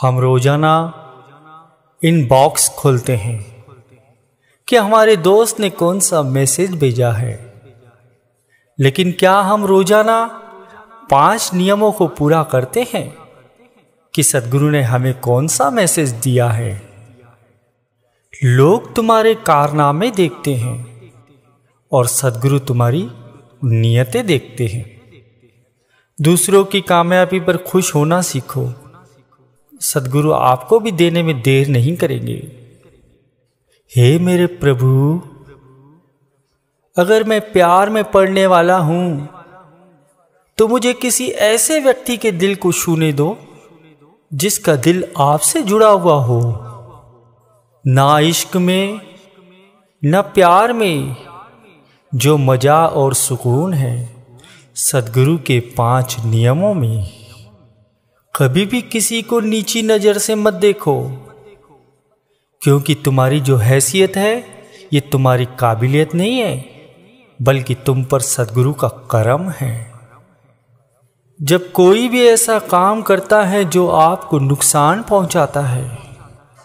हम रोज़ाना इन बॉक्स खोलते हैं कि हमारे दोस्त ने कौन सा मैसेज भेजा है लेकिन क्या हम रोज़ाना पांच नियमों को पूरा करते हैं कि सदगुरु ने हमें कौन सा मैसेज दिया है लोग तुम्हारे कारनामे देखते हैं और सदगुरु तुम्हारी नियतें देखते हैं दूसरों की कामयाबी पर खुश होना सीखो सदगुरु आपको भी देने में देर नहीं करेंगे हे मेरे प्रभु अगर मैं प्यार में पड़ने वाला हूं तो मुझे किसी ऐसे व्यक्ति के दिल को छूने दो जिसका दिल आपसे जुड़ा हुआ हो ना इश्क में न प्यार में जो मजा और सुकून है सदगुरु के पांच नियमों में कभी भी किसी को नीची नज़र से मत देखो क्योंकि तुम्हारी जो हैसियत है ये तुम्हारी काबिलियत नहीं है बल्कि तुम पर सदगुरु का करम है जब कोई भी ऐसा काम करता है जो आपको नुकसान पहुंचाता है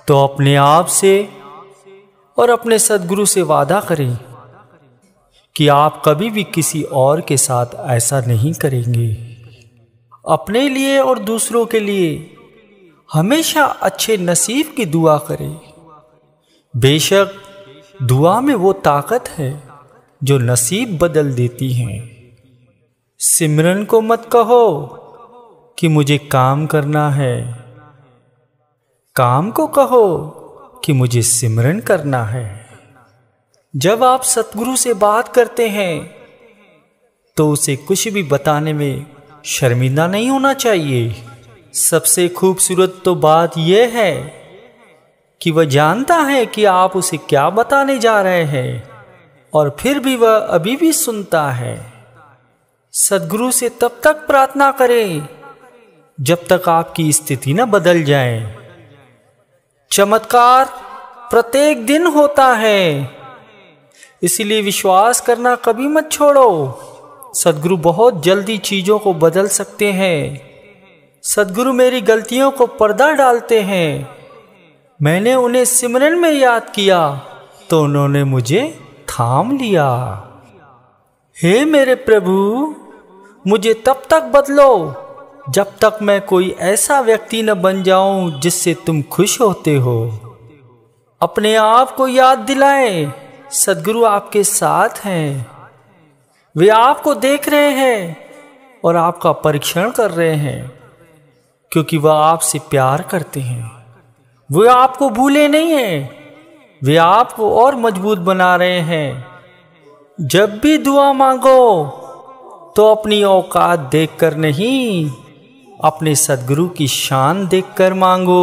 तो अपने आप से और अपने सदगुरु से वादा करें कि आप कभी भी किसी और के साथ ऐसा नहीं करेंगे अपने लिए और दूसरों के लिए हमेशा अच्छे नसीब की दुआ करें बेशक दुआ में वो ताकत है जो नसीब बदल देती हैं सिमरन को मत कहो कि मुझे काम करना है काम को कहो कि मुझे सिमरन करना है जब आप सतगुरु से बात करते हैं तो उसे कुछ भी बताने में शर्मिंदा नहीं होना चाहिए सबसे खूबसूरत तो बात यह है कि वह जानता है कि आप उसे क्या बताने जा रहे हैं और फिर भी वह अभी भी सुनता है सदगुरु से तब तक प्रार्थना करें जब तक आपकी स्थिति न बदल जाए चमत्कार प्रत्येक दिन होता है इसलिए विश्वास करना कभी मत छोड़ो सदगुरु बहुत जल्दी चीज़ों को बदल सकते हैं सदगुरु मेरी गलतियों को पर्दा डालते हैं मैंने उन्हें सिमरन में याद किया तो उन्होंने मुझे थाम लिया हे मेरे प्रभु मुझे तब तक बदलो जब तक मैं कोई ऐसा व्यक्ति न बन जाऊं जिससे तुम खुश होते हो अपने आप को याद दिलाएं सदगुरु आपके साथ हैं वे आपको देख रहे हैं और आपका परीक्षण कर रहे हैं क्योंकि वह आपसे प्यार करते हैं वे आपको भूले नहीं हैं वे आपको और मजबूत बना रहे हैं जब भी दुआ मांगो तो अपनी औकात देखकर नहीं अपने सदगुरु की शान देखकर मांगो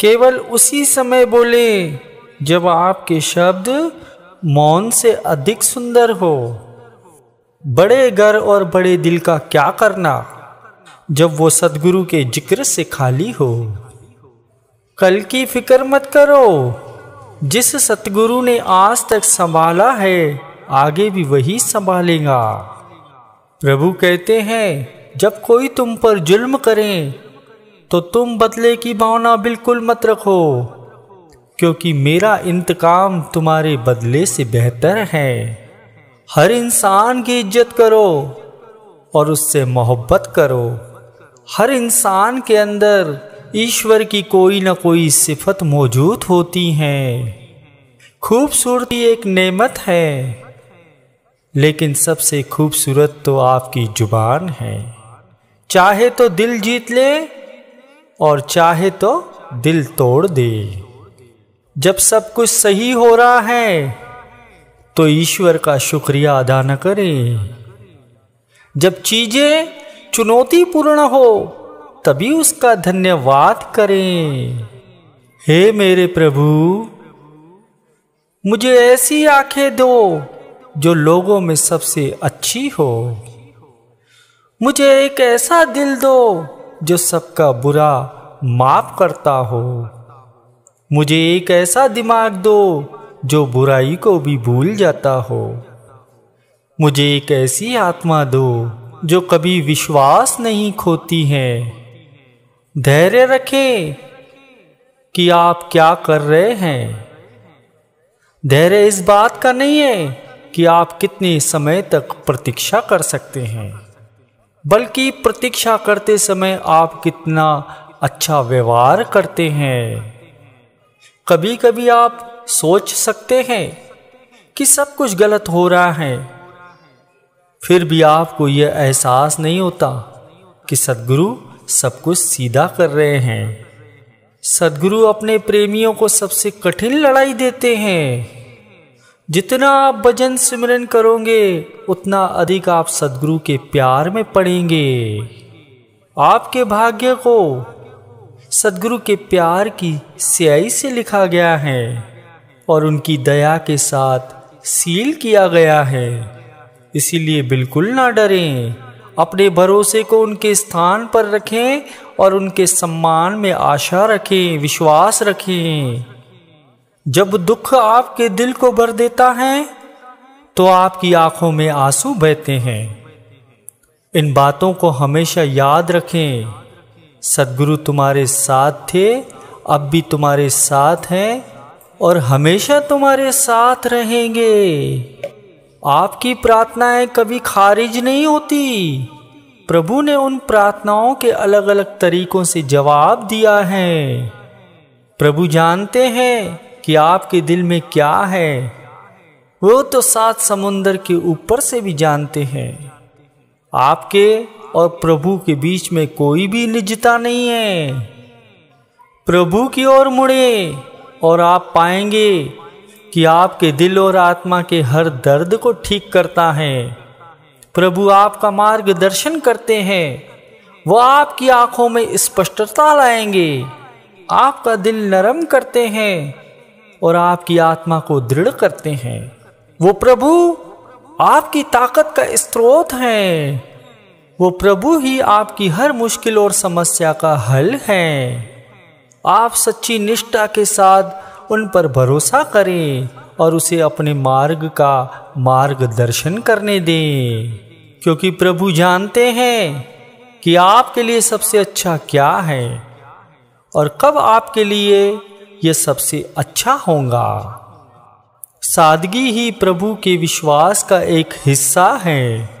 केवल उसी समय बोले जब आपके शब्द मौन से अधिक सुंदर हो बड़े घर और बड़े दिल का क्या करना जब वो सदगुरु के जिक्र से खाली हो कल की फिक्र मत करो जिस सतगुरु ने आज तक संभाला है आगे भी वही संभालेगा प्रभु कहते हैं जब कोई तुम पर जुल्म करें तो तुम बदले की भावना बिल्कुल मत रखो क्योंकि मेरा इंतकाम तुम्हारे बदले से बेहतर है हर इंसान की इज्जत करो और उससे मोहब्बत करो हर इंसान के अंदर ईश्वर की कोई ना कोई सिफत मौजूद होती है खूबसूरती एक नेमत है लेकिन सबसे खूबसूरत तो आपकी जुबान है चाहे तो दिल जीत ले और चाहे तो दिल तोड़ दे जब सब कुछ सही हो रहा है तो ईश्वर का शुक्रिया अदा न करें जब चीजें चुनौतीपूर्ण हो तभी उसका धन्यवाद करें हे मेरे प्रभु मुझे ऐसी आंखें दो जो लोगों में सबसे अच्छी हो मुझे एक ऐसा दिल दो जो सबका बुरा माफ करता हो मुझे एक ऐसा दिमाग दो जो बुराई को भी भूल जाता हो मुझे एक ऐसी आत्मा दो जो कभी विश्वास नहीं खोती है धैर्य रखें कि आप क्या कर रहे हैं धैर्य इस बात का नहीं है कि आप कितने समय तक प्रतीक्षा कर सकते हैं बल्कि प्रतीक्षा करते समय आप कितना अच्छा व्यवहार करते हैं कभी कभी आप सोच सकते हैं कि सब कुछ गलत हो रहा है फिर भी आपको यह एहसास नहीं होता कि सदगुरु सब कुछ सीधा कर रहे हैं सदगुरु अपने प्रेमियों को सबसे कठिन लड़ाई देते हैं जितना आप भजन सिमरन करोगे उतना अधिक आप सदगुरु के प्यार में पड़ेंगे आपके भाग्य को सदगुरु के प्यार की स्याही से लिखा गया है और उनकी दया के साथ सील किया गया है इसीलिए बिल्कुल ना डरें अपने भरोसे को उनके स्थान पर रखें और उनके सम्मान में आशा रखें विश्वास रखें जब दुख आपके दिल को भर देता है तो आपकी आंखों में आंसू बहते हैं इन बातों को हमेशा याद रखें सदगुरु तुम्हारे साथ थे अब भी तुम्हारे साथ हैं और हमेशा तुम्हारे साथ रहेंगे आपकी प्रार्थनाएं कभी खारिज नहीं होती प्रभु ने उन प्रार्थनाओं के अलग अलग तरीकों से जवाब दिया है प्रभु जानते हैं कि आपके दिल में क्या है वो तो सात समुंदर के ऊपर से भी जानते हैं आपके और प्रभु के बीच में कोई भी निजता नहीं है प्रभु की ओर मुड़े और आप पाएंगे कि आपके दिल और आत्मा के हर दर्द को ठीक करता है प्रभु आपका मार्गदर्शन करते हैं वो आपकी आंखों में स्पष्टता लाएंगे आपका दिल नरम करते हैं और आपकी आत्मा को दृढ़ करते हैं वो प्रभु आपकी ताकत का स्त्रोत हैं वो प्रभु ही आपकी हर मुश्किल और समस्या का हल हैं आप सच्ची निष्ठा के साथ उन पर भरोसा करें और उसे अपने मार्ग का मार्गदर्शन करने दें क्योंकि प्रभु जानते हैं कि आपके लिए सबसे अच्छा क्या है और कब आपके लिए यह सबसे अच्छा होगा सादगी ही प्रभु के विश्वास का एक हिस्सा है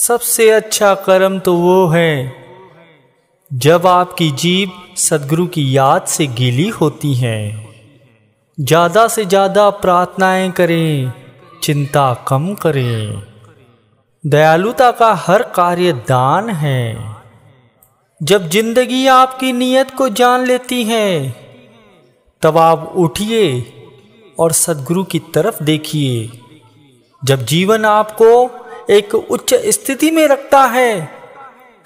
सबसे अच्छा कर्म तो वो है जब आपकी जीव सदगुरु की याद से गीली होती है ज़्यादा से ज़्यादा प्रार्थनाएं करें चिंता कम करें दयालुता का हर कार्य दान है जब जिंदगी आपकी नीयत को जान लेती है तब आप उठिए और सदगुरु की तरफ देखिए जब जीवन आपको एक उच्च स्थिति में रखता है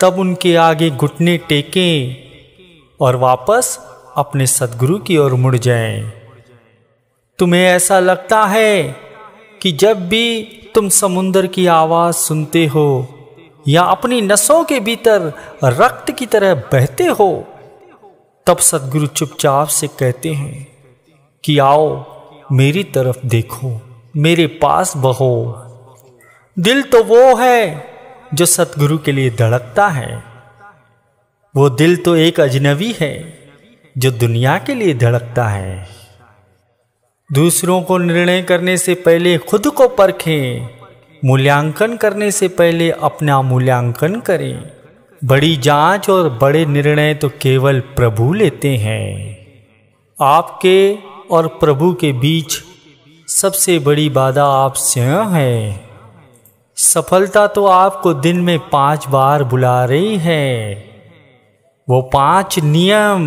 तब उनके आगे घुटने टेकें और वापस अपने सदगुरु की ओर मुड़ जाएं। तुम्हें ऐसा लगता है कि जब भी तुम समुंदर की आवाज़ सुनते हो या अपनी नसों के भीतर रक्त की तरह बहते हो तब सदगुरु चुपचाप से कहते हैं कि आओ मेरी तरफ देखो मेरे पास बहो दिल तो वो है जो सतगुरु के लिए धड़कता है वो दिल तो एक अजनबी है जो दुनिया के लिए धड़कता है दूसरों को निर्णय करने से पहले खुद को परखें मूल्यांकन करने से पहले अपना मूल्यांकन करें बड़ी जांच और बड़े निर्णय तो केवल प्रभु लेते हैं आपके और प्रभु के बीच सबसे बड़ी बाधा आप स्वयं हैं सफलता तो आपको दिन में पांच बार बुला रही है वो पांच नियम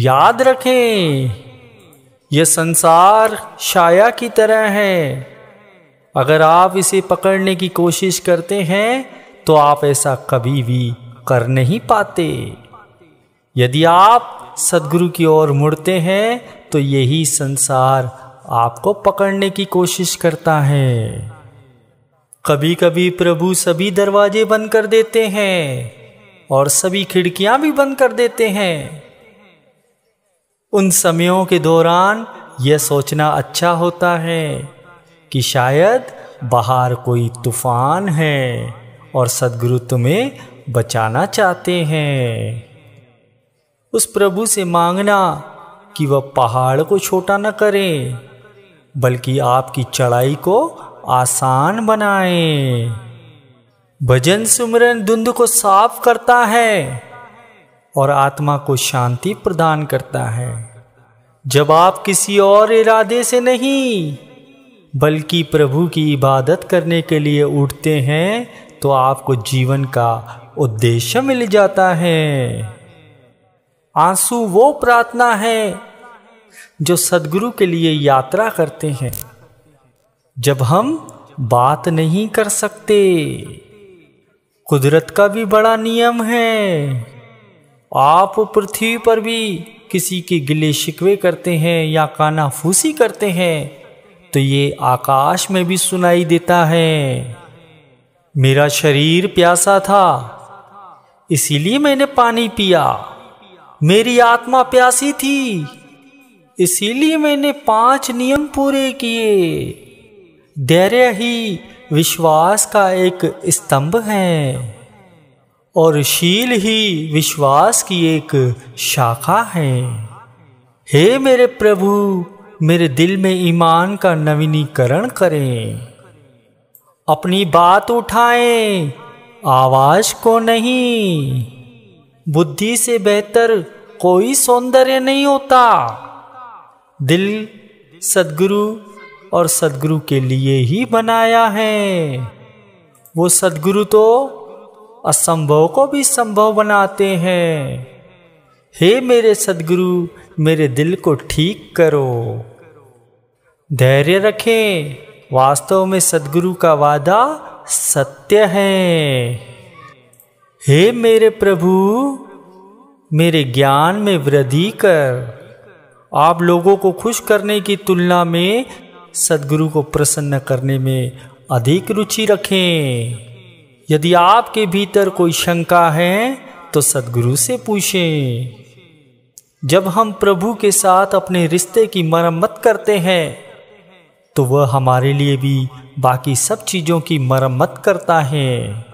याद रखें यह संसार शाया की तरह है अगर आप इसे पकड़ने की कोशिश करते हैं तो आप ऐसा कभी भी कर नहीं पाते यदि आप सदगुरु की ओर मुड़ते हैं तो यही संसार आपको पकड़ने की कोशिश करता है कभी कभी प्रभु सभी दरवाजे बंद कर देते हैं और सभी खिड़कियां भी बंद कर देते हैं उन समयों के दौरान यह सोचना अच्छा होता है कि शायद बाहर कोई तूफान है और सदगुरु तुम्हें बचाना चाहते हैं उस प्रभु से मांगना कि वह पहाड़ को छोटा न करें बल्कि आपकी चढ़ाई को आसान बनाए भजन सुमरन धुंध को साफ करता है और आत्मा को शांति प्रदान करता है जब आप किसी और इरादे से नहीं बल्कि प्रभु की इबादत करने के लिए उठते हैं तो आपको जीवन का उद्देश्य मिल जाता है आंसू वो प्रार्थना है जो सदगुरु के लिए यात्रा करते हैं जब हम बात नहीं कर सकते कुदरत का भी बड़ा नियम है आप पृथ्वी पर भी किसी के गिले शिकवे करते हैं या काना फूसी करते हैं तो ये आकाश में भी सुनाई देता है मेरा शरीर प्यासा था इसीलिए मैंने पानी पिया मेरी आत्मा प्यासी थी इसीलिए मैंने पांच नियम पूरे किए धैर्य ही विश्वास का एक स्तंभ है और शील ही विश्वास की एक शाखा है हे मेरे प्रभु मेरे दिल में ईमान का नवीनीकरण करें अपनी बात उठाएं आवाज को नहीं बुद्धि से बेहतर कोई सौंदर्य नहीं होता दिल सदगुरु और सदगुरु के लिए ही बनाया है वो सदगुरु तो असंभव को भी संभव बनाते हैं हे मेरे सदगुरु मेरे दिल को ठीक करो धैर्य रखें वास्तव में सदगुरु का वादा सत्य है हे मेरे प्रभु मेरे ज्ञान में वृद्धि कर आप लोगों को खुश करने की तुलना में सदगुरु को प्रसन्न करने में अधिक रुचि रखें यदि आपके भीतर कोई शंका है तो सदगुरु से पूछें जब हम प्रभु के साथ अपने रिश्ते की मरम्मत करते हैं तो वह हमारे लिए भी बाकी सब चीज़ों की मरम्मत करता है